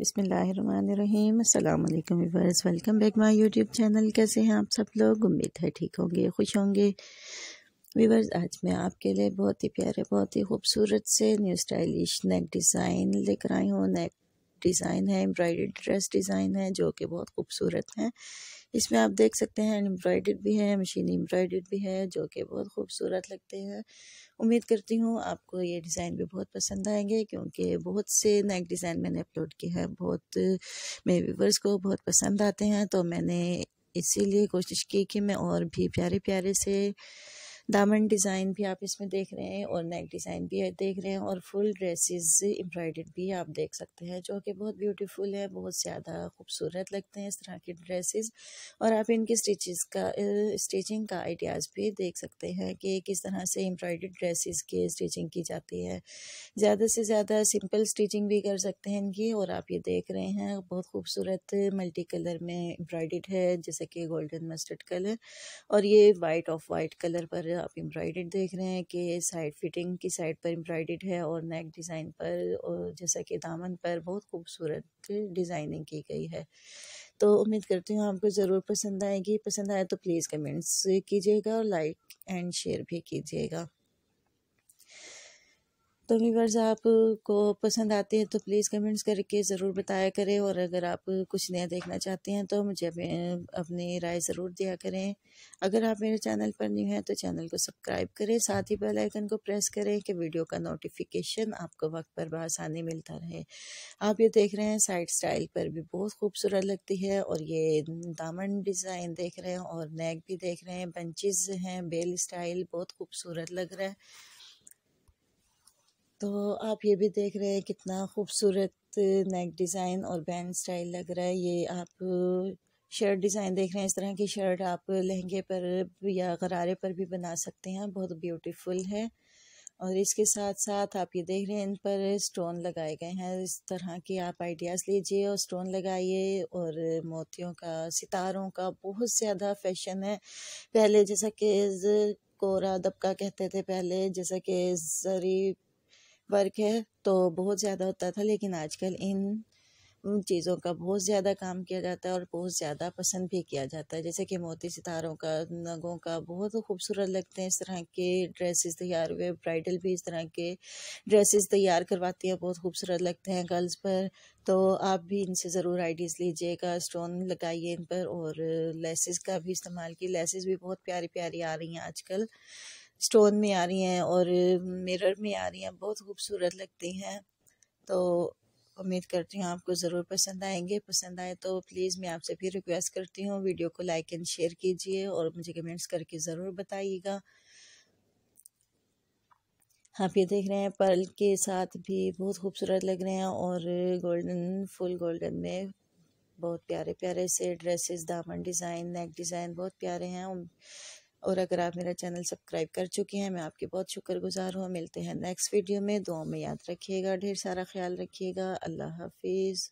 अस्सलाम अल्लाम viewers welcome back my YouTube channel कैसे हैं आप सब लोग उम्मीद है ठीक होंगे खुश होंगे वीवर्स आज मैं आपके लिए बहुत ही प्यारे बहुत ही खूबसूरत से न्यू स्टाइलिश नेक डिज़ाइन लेकर आई हूँ नेक डिज़ाइन है एम्ब्रॉयडरी ड्रेस डिज़ाइन है जो कि बहुत खूबसूरत हैं इसमें आप देख सकते हैं एम्ब्रॉयड भी है मशीन एम्ब्रॉयड भी है जो कि बहुत खूबसूरत लगते हैं उम्मीद करती हूँ आपको ये डिज़ाइन भी बहुत पसंद आएंगे क्योंकि बहुत से नेक डिज़ाइन मैंने अपलोड किए हैं बहुत मेरे व्यूवर्स को बहुत पसंद आते हैं तो मैंने इसीलिए कोशिश की कि मैं और भी प्यारे प्यारे से दामन डिज़ाइन भी आप इसमें देख रहे हैं और नेक डिज़ाइन भी देख रहे हैं और फुल ड्रेसेस एम्ब्रॉयडर्ड भी आप देख सकते हैं जो कि बहुत ब्यूटीफुल है बहुत ज़्यादा खूबसूरत लगते हैं इस तरह के ड्रेसेस और आप इनकी स्टिचेस का स्टिचिंग का आइडियाज़ भी देख सकते हैं कि किस तरह से एम्ब्रॉयडर्ड ड्रेसेस की स्टिचिंग की जाती है ज़्यादा से ज़्यादा सिंपल स्टिचिंग भी कर सकते हैं इनकी और आप ये देख रहे हैं बहुत खूबसूरत मल्टी कलर में एम्ब्रॉयडेड है जैसे कि गोल्डन मस्टर्ड कलर और ये वाइट ऑफ वाइट कलर पर आप एम्ब्रॉयडेड देख रहे हैं कि साइड फिटिंग की साइड पर एम्ब्रॉयडेड है और नेक डिज़ाइन पर और जैसा कि दामन पर बहुत खूबसूरत डिज़ाइनिंग की गई है तो उम्मीद करती हूँ आपको ज़रूर पसंद आएगी पसंद आए तो प्लीज़ कमेंट्स कीजिएगा और लाइक एंड शेयर भी कीजिएगा तो वीवर्स आपको पसंद आते हैं तो प्लीज़ कमेंट्स करके ज़रूर बताया करें और अगर आप कुछ नया देखना चाहते हैं तो मुझे अपनी राय ज़रूर दिया करें अगर आप मेरे चैनल पर न्यू हैं तो चैनल को सब्सक्राइब करें साथ ही बेल आइकन को प्रेस करें कि वीडियो का नोटिफिकेशन आपको वक्त पर बसानी मिलता रहे आप ये देख रहे हैं साइड स्टाइल पर भी बहुत खूबसूरत लगती है और ये दामन डिज़ाइन देख रहे हैं और नेक भी देख रहे हैं बंचेज़ हैं बेल स्टाइल बहुत खूबसूरत लग रहा है तो आप ये भी देख रहे हैं कितना खूबसूरत नेक डिज़ाइन और बैंड स्टाइल लग रहा है ये आप शर्ट डिज़ाइन देख रहे हैं इस तरह की शर्ट आप लहंगे पर या गरारे पर भी बना सकते हैं बहुत ब्यूटीफुल है और इसके साथ साथ आप ये देख रहे हैं इन पर स्टोन लगाए गए हैं इस तरह के आप आइडियाज़ लीजिए और स्टोन लगाइए और मोतियों का सितारों का बहुत ज़्यादा फैशन है पहले जैसा कि कोरा दबका कहते थे पहले जैसा कि जरी वर्क है तो बहुत ज़्यादा होता था लेकिन आजकल इन चीज़ों का बहुत ज़्यादा काम किया जाता है और बहुत ज़्यादा पसंद भी किया जाता है जैसे कि मोती सितारों का नगों का बहुत खूबसूरत लगते हैं इस तरह के ड्रेसेस तैयार हुए ब्राइडल भी इस तरह के ड्रेसेस तैयार करवाती है बहुत खूबसूरत लगते हैं गर्ल्स पर तो आप भी इनसे ज़रूर आइडियाज़ लीजिएगा स्टोन लगाइए इन पर और लेसिस का भी इस्तेमाल की लेसिस भी बहुत प्यारी प्यारी आ रही हैं आजकल स्टोन में आ रही हैं और मिरर में आ रही हैं बहुत खूबसूरत लगती हैं तो उम्मीद करती हूँ आपको ज़रूर पसंद आएंगे पसंद आए तो प्लीज़ मैं आपसे फिर रिक्वेस्ट करती हूँ वीडियो को लाइक एंड शेयर कीजिए और मुझे कमेंट्स करके ज़रूर बताइएगा आप ये देख रहे हैं पर्ल के साथ भी बहुत खूबसूरत लग रहे हैं और गोल्डन फुल गोल्डन में बहुत प्यारे प्यारे से ड्रेसेस दामन डिज़ाइन नेक डिज़ाइन बहुत प्यारे हैं और अगर आप मेरा चैनल सब्सक्राइब कर चुके हैं मैं आपकी बहुत शुक्रगुजार हूँ मिलते हैं नेक्स्ट वीडियो में दुआ में याद रखिएगा ढेर सारा ख्याल रखिएगा अल्लाह हाफिज़